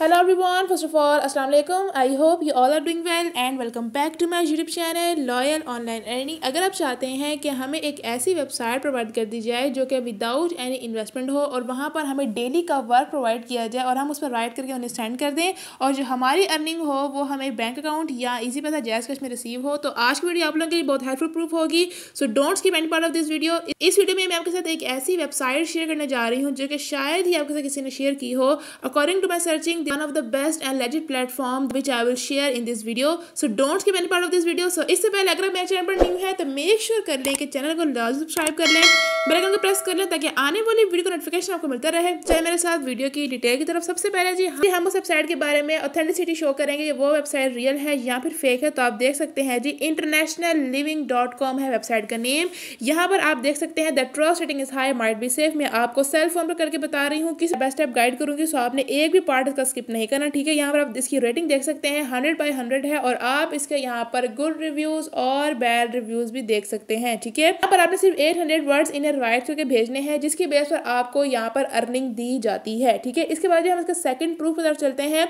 Hello every first first of assalamu alaikum I hope you all are doing well and welcome back to my YouTube channel loyal online earning अगर आप चाहते हैं कि हमें एक ऐसी वेबसाइट प्रोवाइड कर दी जाए जो कि विदाउट एनी इन्वेस्टमेंट हो और वहाँ पर हमें डेली का वर्क प्रोवाइड किया जाए और हम उस पर राइट करके उन्हें सेंड कर दें और जो हमारी अर्निंग हो वो हमें बैंक अकाउंट या इसी पैसा जैस कैश में रिसीव हो तो आज की वीडियो आप लोगों के लिए बहुत हेल्पफुल प्रूफ होगी so don't skip end part of this video इस वीडियो में मैं आपके साथ एक ऐसी वेबसाइट शेयर करने जा रही हूँ जो कि शायद ही आपके साथ किसी ने शेयर की हो according to my searching the one of the best and legit platform which I will share in this video. So don't skip any part of this video. So इससे पहले अगर मेरे चैनल पर न्यू है तो make sure कर लें कि चैनल को लाजम सब्सक्राइब कर लें बेल आइकन को प्रेस कर लें ताकि आने वाली वीडियो का नोटिफिकेशन आपको मिलता रहे चाहे मेरे साथ वीडियो की डिटेल की तरफ सबसे पहले जी हम उस वेबसाइट के बारे में ऑथेंटिसिटी शो करेंगे कि वो वेबसाइट रियल है या फिर फेक है तो आप देख सकते हैं जी इंटरनेशनल लिविंग डॉट कॉम है वेबसाइट का नेम यहाँ पर आप देख सकते हैं the trust rating is high might be safe मैं आपको सेल फोन पर करके बता रही हूँ किस बेस्ट ऐप गाइड करूँगी सो आपने एक भी पार्ट डिस्कस स्किप नहीं करना ठीक है यहाँ पर आप इसकी रेटिंग देख सकते हैं हंड्रेड बाई हंड्रेड है और आप इसके यहाँ पर गुड रिव्यूज़ और बैड रिव्यूज़ भी देख सकते हैं ठीक है यहाँ पर आपने सिर्फ एट हंड्रेड वर्ड्स इन्हें राइट करके भेजने हैं जिसके बेस पर आपको यहाँ पर अर्निंग दी जाती है ठीक है इसके बाद जो हम इसका सेकंड प्रूफ की तरफ चलते हैं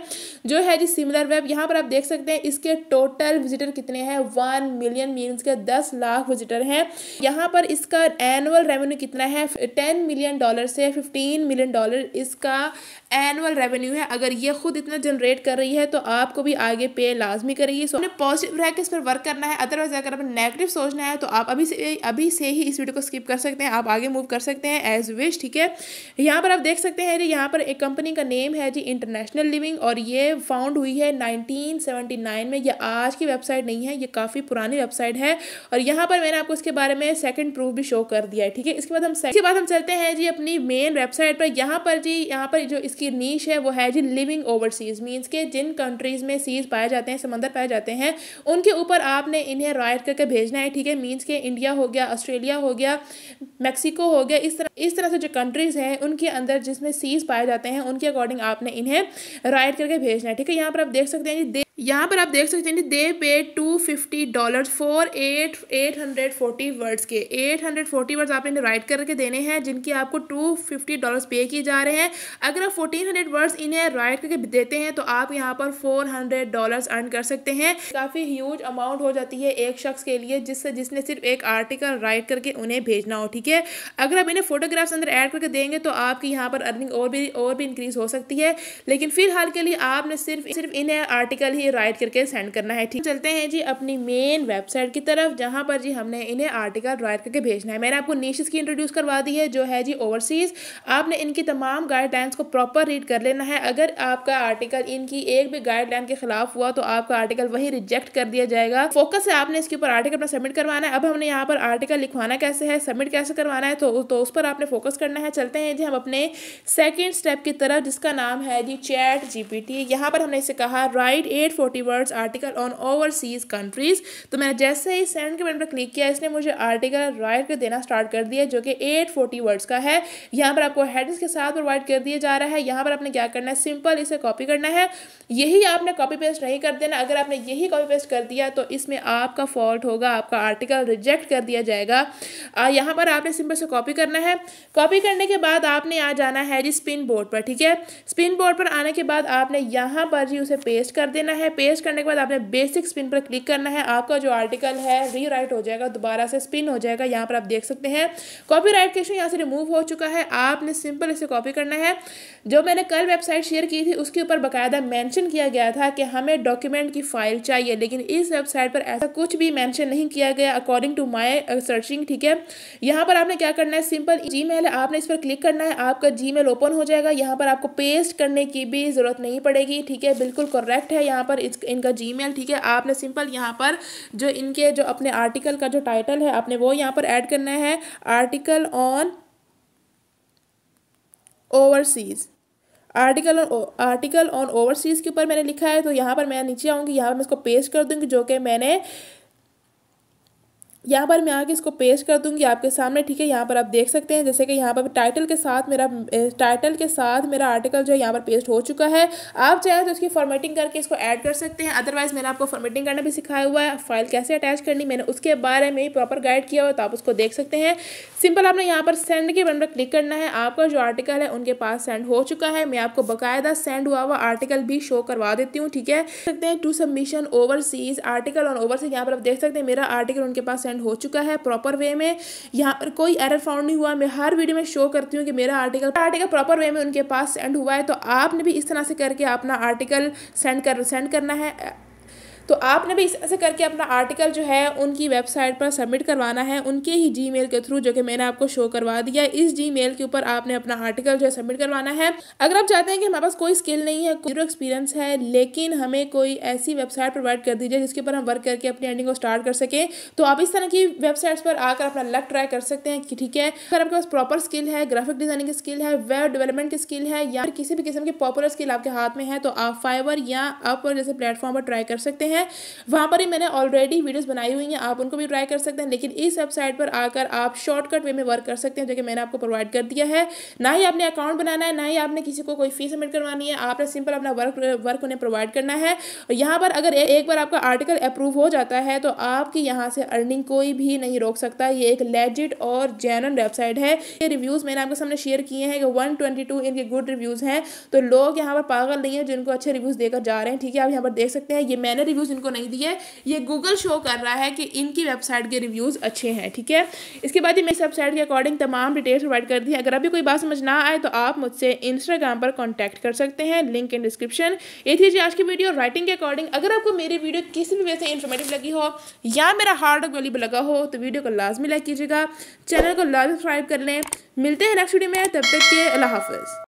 जो है जी सिमिलर वेब यहाँ पर आप देख सकते हैं इसके टोटल विजिटर कितने हैं वन मिलियन मीन्स के दस लाख विजिटर हैं यहाँ पर इसका एनुअल रेवेन्यू कितना है टेन मिलियन डॉलर से फिफ्टीन मिलियन डॉलर इसका एनुअल रेवेन्यू है अगर ये खुद इतना जनरेट कर रही है तो आपको भी आगे पे लाजमी करेगी सो पॉजिटिव रह के इस पर वर्क करना है अदरवाइज अगर आपने नेगेटिव सोचना है तो आप अभी से अभी से ही इस वीडियो को स्किप कर सकते हैं आप आगे मूव कर सकते हैं एज विश ठीक है यहाँ पर आप देख सकते हैं जी यहाँ पर एक कंपनी का नेम है जी इंटरनेशनल लिविंग और ये फाउंड हुई है नाइनटीन में यह आज की वेबसाइट नहीं है ये काफ़ी पुरानी वेबसाइट है और यहाँ पर मैंने आपको इसके बारे में सेकेंड प्रूफ भी शो कर दिया है ठीक है इसके बाद हम इसके बाद हम चलते हैं जी अपनी मेन वेबसाइट पर यहाँ पर जी यहाँ पर जो इसकी नीच है वो है जी लिविंग ओवरसीज मीन्स के जिन कंट्रीज़ में सीज पाए जाते हैं समंदर पाए जाते हैं उनके ऊपर आपने इन्हें रॉयट करके भेजना है ठीक है मीन्स के इंडिया हो गया ऑस्ट्रेलिया हो गया मैक्सिको हो गया इस तरह इस तरह से जो कंट्रीज़ हैं उनके अंदर जिसमें सीज पाए जाते हैं उनके अकॉर्डिंग आपने इन्हें राइड करके भेजना है ठीक है यहाँ पर आप देख सकते हैं कि यहाँ पर आप देख सकते हैं they pay two fifty dollar for eight eight hundred forty words के एट हंड्रेड फोर्टी वर्ड्स आपने राइट करके देने हैं जिनकी आपको टू फिफ्टी डॉलर पे किए जा रहे हैं अगर आप फोर्टीन हंड्रेड वर्ड्स इन्हें राइट करके देते हैं तो आप यहाँ पर फोर हंड्रेड डॉलर अर्न कर सकते हैं काफ़ी ह्यूज अमाउंट हो जाती है एक शख्स के लिए जिससे जिसने सिर्फ एक आर्टिकल राइट करके उन्हें भेजना हो ठीक है अगर आप इन्हें फोटोग्राफ्स अंदर एड करके देंगे तो आपकी यहाँ पर अर्निंग और भी और भी इंक्रीज़ हो सकती है लेकिन फिलहाल के लिए आपने सिर्फ सिर्फ इन्हें आर्टिकल ही ये राइट करके सेंड करना है ठीक चलते हैं जी अपनी मेन वेबसाइट की तरफ जहाँ पर जी हमने इन्हें आर्टिकल राइट करके भेजना है मैंने आपको नीश की इंट्रोड्यूस करवा दी है जो है जी ओवरसीज़ आपने इनकी तमाम गाइडलाइंस को प्रॉपर रीड कर लेना है अगर आपका आर्टिकल इनकी एक भी गाइडलाइन के खिलाफ हुआ तो आपका आर्टिकल वही रिजेक्ट कर दिया जाएगा फोकस से आपने इसके ऊपर आर्टिकल अपना सबमिट करवाना है अब हमने यहाँ पर आर्टिकल लिखवाना कैसे है सबमिट कैसे करवाना है तो, तो उस पर आपने फोकस करना है चलते हैं जी हम अपने सेकेंड स्टेप की तरफ जिसका नाम है जी चैट जीपीटी यहाँ पर हमने इसे कहा write eight forty words article on overseas countries तो मैंने जैसे ही सेंड के बटन पर क्लिक किया इसने मुझे आर्टिकल राइट कर देना स्टार्ट कर दिया जो कि एट फोर्टी वर्ड्स का है यहाँ पर आपको हेडिंग्स के साथ प्रोवाइड कर दिया जा रहा है यहाँ पर आपने क्या करना है सिंपल इसे कॉपी करना है यही आपने कॉपी पेस्ट नहीं कर देना अगर आपने यही कॉपी पेस्ट कर दिया तो इसमें आपका फॉल्ट होगा आपका आर्टिकल रिजेक्ट कर दिया जाएगा यहाँ पर आपने सिंपल से कॉपी करना है कॉपी करने के बाद आपने आ जाना है जी स्पिन बोर्ड पर ठीक है स्पिन बोर्ड पर आने के बाद आपने यहाँ पर जी उसे पेस्ट कर देना है है पेस्ट करने के बाद आपने बेसिक स्पिन पर क्लिक करना है आपका जो आर्टिकल है रीराइट हो जाएगा दोबारा से स्पिन हो जाएगा यहाँ पर आप देख सकते हैं कॉपी राइट के यहाँ से रिमूव हो चुका है आपने सिंपल इसे कॉपी करना है जो मैंने कल वेबसाइट शेयर की थी उसके ऊपर बाकायदा मैंशन किया गया था कि हमें डॉक्यूमेंट की फाइल चाहिए लेकिन इस वेबसाइट पर ऐसा कुछ भी मैंशन नहीं किया गया अकॉर्डिंग टू माई सर्चिंग ठीक है यहाँ पर आपने क्या करना है सिंपल जी है आपने इस पर क्लिक करना है आपका जी ओपन हो जाएगा यहाँ पर आपको पेस्ट करने की भी ज़रूरत नहीं पड़ेगी ठीक है बिल्कुल करेक्ट है यहाँ पर पर इनका जी ठीक है आपने सिंपल यहाँ पर जो इनके जो अपने आर्टिकल का जो टाइटल है आपने वो यहाँ पर ऐड करना है article on overseas article article on overseas के ऊपर मैंने लिखा है तो यहाँ पर मैं नीचे आऊँगी यहाँ पर मैं इसको पेस्ट कर दूँगी जो कि मैंने यहाँ पर मैं आके इसको पेश कर दूँगी आपके सामने ठीक है यहाँ पर आप देख सकते हैं जैसे कि यहाँ पर टाइटल के साथ मेरा टाइटल के साथ मेरा आर्टिकल जो है यहाँ पर पेस्ट हो चुका है आप चाहें तो इसकी फॉर्मेटिंग करके इसको ऐड कर सकते हैं अदरवाइज मैंने आपको फॉर्मेटिंग करना भी सिखाया हुआ है फाइल कैसे अटैच करनी मैंने उसके बारे में ही प्रॉपर गाइड किया हुआ तो आप उसको देख सकते हैं सिंपल आपने यहाँ पर सेंड के बन पर क्लिक करना है आपका जो आर्टिकल है उनके पास सेंड हो चुका है मैं आपको बाकायदा सेंड हुआ हुआ आर्टिकल भी शो करवा देती हूँ ठीक है सकते हैं to submission overseas article on overseas यहाँ पर आप देख सकते हैं मेरा आर्टिकल उनके पास सेंड सेंड हो चुका है प्रॉपर वे में यहाँ पर कोई एरर फाउंड नहीं हुआ मैं हर वीडियो में शो करती हूँ कि मेरा आर्टिकल आर्टिकल प्रॉपर वे में उनके पास सेंड हुआ है तो आपने भी इस तरह से करके अपना आर्टिकल सेंड कर सेंड करना है तो आपने भी ऐसे करके अपना आर्टिकल जो है उनकी वेबसाइट पर सबमिट करवाना है उनके ही मेल के थ्रू जो कि मैंने आपको शो करवा दिया इस मेल के ऊपर आपने अपना आर्टिकल जो है सबमिट करवाना है अगर आप चाहते हैं कि हमारे पास कोई स्किल नहीं है जीरो एक्सपीरियंस है लेकिन हमें कोई ऐसी वेबसाइट प्रोवाइड कर दीजिए जिसके ऊपर हम वर्क करके अपनी अर्निंग को स्टार्ट कर सकें तो आप इस तरह की वेबसाइट्स पर आकर अपना लक ट्राई कर सकते हैं कि ठीक है अगर आपके पास प्रॉपर स्किल है ग्राफिक डिजाइनिंग की स्किल है वेब डेवलपमेंट की स्किल है या किसी भी किस्म के पॉपुलर स्किल आपके हाथ में है तो आप फाइवर या अपवर जैसे प्लेटफॉर्म पर ट्राई कर सकते हैं है वहाँ पर ही मैंने ऑलरेडी वीडियोज़ बनाई हुई हैं आप उनको भी ट्राई कर सकते हैं लेकिन इस वेबसाइट पर आकर आप शॉर्टकट वे में वर्क कर सकते हैं जो कि मैंने आपको प्रोवाइड कर दिया है ना ही आपने अकाउंट बनाना है ना ही आपने किसी को कोई फीस सबमिट करवानी है आपने सिंपल अपना वर्क वर्क उन्हें प्रोवाइड करना है और यहाँ पर अगर एक बार आपका आर्टिकल अप्रूव हो जाता है तो आपकी यहाँ से अर्निंग कोई भी नहीं रोक सकता ये एक लेजिट और जेनन वेबसाइट है ये रिव्यूज़ मैंने आपके सामने शेयर किए हैं कि वन इनके गुड रिव्यूज़ हैं तो लोग यहाँ पर पागल नहीं है जिनको अच्छे रिव्यूज़ देकर जा रहे हैं ठीक है आप यहाँ पर देख सकते हैं ये मैंने रिव्यूज़ रिव्यूज़ इनको नहीं दिए ये गूगल शो कर रहा है कि इनकी वेबसाइट के रिव्यूज़ अच्छे हैं ठीक है इसके बाद ही मेरी वेबसाइट के अकॉर्डिंग तमाम डिटेल्स प्रोवाइड कर दी है अगर अभी कोई बात समझ ना आए तो आप मुझसे इंस्टाग्राम पर कॉन्टैक्ट कर सकते हैं लिंक इन डिस्क्रिप्शन ये थी जी आज की वीडियो राइटिंग के अकॉर्डिंग अगर आपको मेरी वीडियो किसी भी वजह से इन्फॉर्मेटिव लगी हो या मेरा हार्ड वर्क वैल्यूब लगा हो तो वीडियो को लाजमी लाइक कीजिएगा चैनल को लाजमी सब्सक्राइब कर लें मिलते हैं नेक्स्ट वीडियो में तब तक के अल्लाह हाफिज़